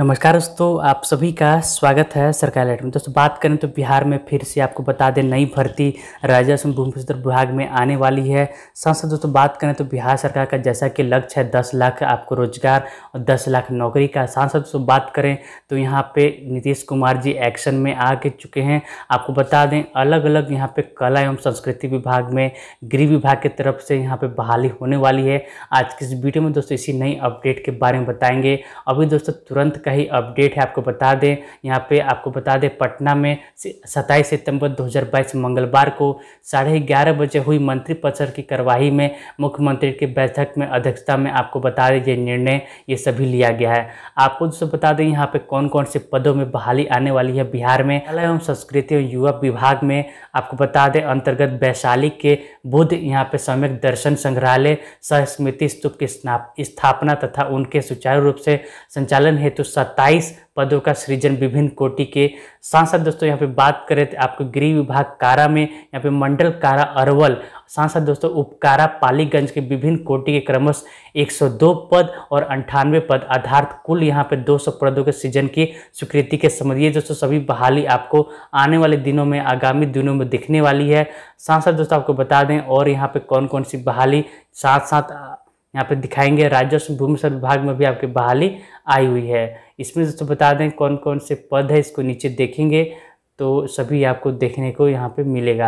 नमस्कार दोस्तों आप सभी का स्वागत है सरकार लाइट में दोस्तों बात करें तो बिहार में फिर से आपको बता दें नई भर्ती राजस्व भूमि पुष्तर विभाग में आने वाली है साथ साथ दोस्तों बात करें तो बिहार सरकार का जैसा कि लक्ष्य है दस लाख आपको रोजगार और दस लाख नौकरी का साथ साथ दोस्तों बात करें तो यहाँ पर नीतीश कुमार जी एक्शन में आ चुके हैं आपको बता दें अलग अलग यहाँ पर कला एवं संस्कृति विभाग में गृह विभाग की तरफ से यहाँ पर बहाली होने वाली है आज की इस वीडियो में दोस्तों इसी नई अपडेट के बारे में बताएंगे अभी दोस्तों तुरंत का ही अपडेट है आपको बता दें यहाँ पे आपको बता दें पटना में सत्ताईस सितंबर 2022 मंगलवार को साढ़े ग्यारह बजे हुई मंत्री परिषद की कार्यवाही में मुख्यमंत्री की बैठक में अध्यक्षता में आपको बता दें ये निर्णय ये सभी लिया गया है आपको जो बता दें यहाँ पे कौन कौन से पदों में बहाली आने वाली है बिहार में कला एवं संस्कृति एवं युवा विभाग में आपको बता दें अंतर्गत वैशाली के बुद्ध यहाँ पे सम्यक दर्शन संग्रहालय सह स्मृति स्तूप की स्थापना तथा उनके सुचारू रूप से संचालन हेतु 127 पदों का सृजन विभिन्न कोटि के सांसद दोस्तों यहाँ पे बात करें तो आपको गृह विभाग कारा में यहाँ पे मंडल कारा अरवल सांसद दोस्तों उपकारा पालीगंज के विभिन्न कोटि के क्रमश 102 पद और अंठानवे पद आधारित कुल यहाँ पे 200 पदों के सृजन की स्वीकृति के संबंध ये दोस्तों सभी बहाली आपको आने वाले दिनों में आगामी दिनों में दिखने वाली है सांसद दोस्तों आपको बता दें और यहाँ पे कौन कौन सी बहाली साथ साथ यहाँ पे दिखाएंगे राजस्व भूमि सर विभाग में भी आपकी बहाली आई हुई है इसमें दोस्तों बता दें कौन कौन से पद है इसको नीचे देखेंगे तो सभी आपको देखने को यहाँ पे मिलेगा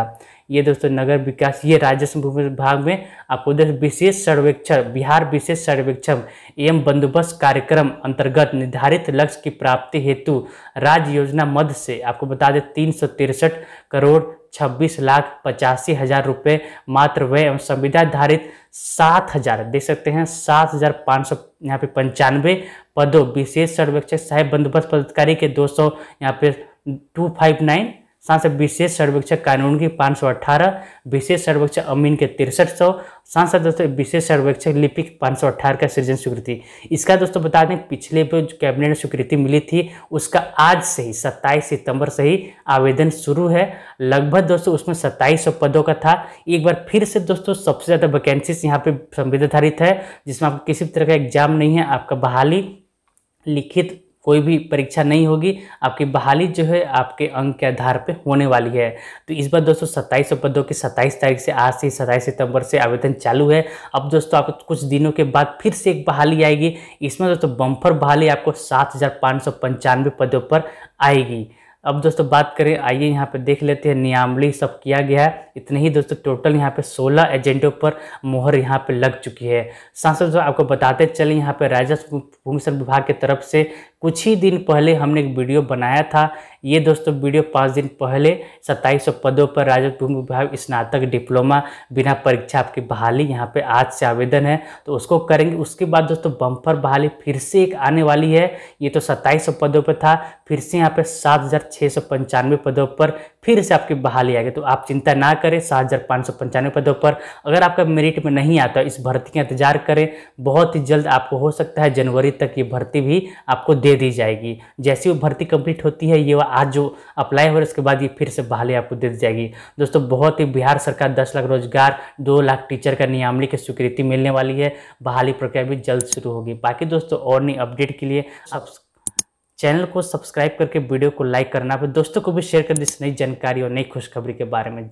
ये दोस्तों नगर विकास ये राजस्व भूमि विभाग में आपको विशेष सर्वेक्षण बिहार विशेष सर्वेक्षण एवं बंदोबस्त कार्यक्रम अंतर्गत निर्धारित लक्ष्य की प्राप्ति हेतु राज्य योजना मद से आपको बता दें तीन करोड़ छब्बीस लाख पचासी हजार रुपये मात्र व्यय एवं संविधान धारित सात हजार देख सकते हैं सात हजार पाँच सौ यहाँ पे पंचानवे पदों विशेष सर्वेक्षक सहायक बंदोबस्त पदाधिकारी के दो सौ यहाँ पे टू फाइव नाइन साथ ही विशेष सर्वेक्षक कानून की पाँच सौ अठारह विशेष सर्वेक्षक अमीन के तिरसठ सौ साथ साथ दोस्तों विशेष सर्वेक्षक लिपिक पाँच सौ अठारह का सृजन स्वीकृति इसका दोस्तों बता दें पिछले जो कैबिनेट स्वीकृति मिली थी उसका आज से ही सत्ताईस सितंबर से ही आवेदन शुरू है लगभग दोस्तों उसमें सत्ताईस सौ पदों का था एक बार फिर से दोस्तों सबसे ज़्यादा वैकेंसीज यहाँ पे संविधाधारित है जिसमें आपको किसी भी तरह का एग्जाम नहीं है आपका बहाली लिखित कोई भी परीक्षा नहीं होगी आपकी बहाली जो है आपके अंक के आधार पे होने वाली है तो इस बार दोस्तों सत्ताईस पदों की सत्ताईस तारीख से आज से सत्ताईस सितंबर से आवेदन चालू है अब दोस्तों आपको कुछ दिनों के बाद फिर से एक बहाली आएगी इसमें दोस्तों बम्फर बहाली आपको सात पदों पर आएगी अब दोस्तों बात करें आइए यहाँ पे देख लेते हैं नियामली सब किया गया है इतने ही दोस्तों टोटल यहाँ पे 16 एजेंटों पर मोहर यहाँ पे लग चुकी है सांसद आपको बताते चले यहाँ पे राजस्व भूमि विभाग की तरफ से कुछ ही दिन पहले हमने एक वीडियो बनाया था ये दोस्तों वीडियो पाँच दिन पहले सत्ताईस सौ पदों पर राजस्व भूमि विभाग स्नातक डिप्लोमा बिना परीक्षा आपकी बहाली यहाँ पे आज से आवेदन है तो उसको करेंगे उसके बाद दोस्तों बम्पर बहाली फिर से एक आने वाली है ये तो सत्ताईस सौ पदों पर था फिर से यहाँ पे सात हज़ार छः सौ पंचानवे पदों पर फिर से आपकी बहाली आएगी तो आप चिंता ना करें सात हज़ार पाँच सौ पंचानवे पदों पर अगर आपका मेरिट में नहीं आता इस भर्ती का इंतजार करें बहुत ही जल्द आपको हो सकता है जनवरी तक ये भर्ती भी आपको दे दी जाएगी जैसी वो भर्ती कंप्लीट होती है ये आज जो अप्लाई हो रहा है उसके बाद ये फिर से बहाली आपको दे दी जाएगी दोस्तों बहुत ही बिहार सरकार दस लाख रोजगार दो लाख टीचर का नियामली की स्वीकृति मिलने वाली है बहाली प्रक्रिया भी जल्द शुरू होगी बाकी दोस्तों और नई अपडेट के लिए आप चैनल को सब्सक्राइब करके वीडियो को लाइक करना फिर दोस्तों को भी शेयर कर दी इस नई जानकारी और नई खुशखबरी के बारे में